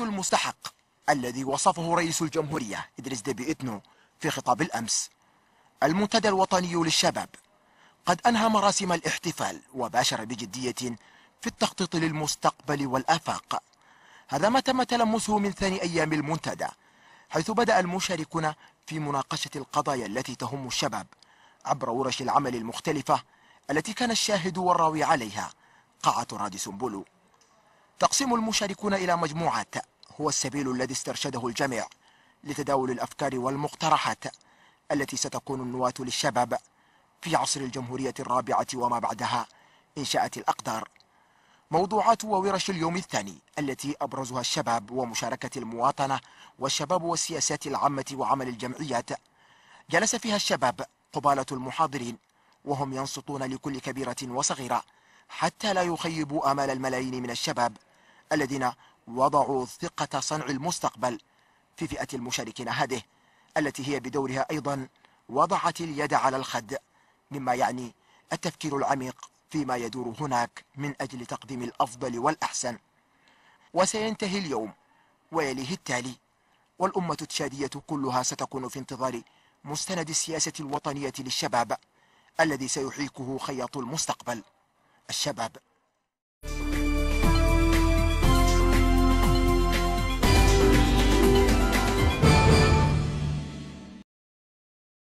الجهد المستحق الذي وصفه رئيس الجمهورية إدريس ديبي إتنو في خطاب الأمس المنتدى الوطني للشباب قد أنهى مراسم الاحتفال وباشر بجدية في التخطيط للمستقبل والآفاق هذا ما تم تلمسه من ثاني أيام المنتدى حيث بدأ المشاركون في مناقشة القضايا التي تهم الشباب عبر ورش العمل المختلفة التي كان الشاهد والراوي عليها قاعة رادي سنبلو تقسيم المشاركون إلى مجموعات هو السبيل الذي استرشده الجميع لتداول الأفكار والمقترحات التي ستكون النواة للشباب في عصر الجمهورية الرابعة وما بعدها شاءت الأقدار موضوعات وورش اليوم الثاني التي أبرزها الشباب ومشاركة المواطنة والشباب والسياسات العامة وعمل الجمعيات جلس فيها الشباب قبالة المحاضرين وهم ينصتون لكل كبيرة وصغيرة حتى لا يخيبوا آمال الملايين من الشباب الذين وضعوا ثقة صنع المستقبل في فئة المشاركين هذه التي هي بدورها أيضا وضعت اليد على الخد مما يعني التفكير العميق فيما يدور هناك من أجل تقديم الأفضل والأحسن وسينتهي اليوم ويليه التالي والأمة التشادية كلها ستكون في انتظار مستند السياسة الوطنية للشباب الذي سيحيكه خياط المستقبل الشباب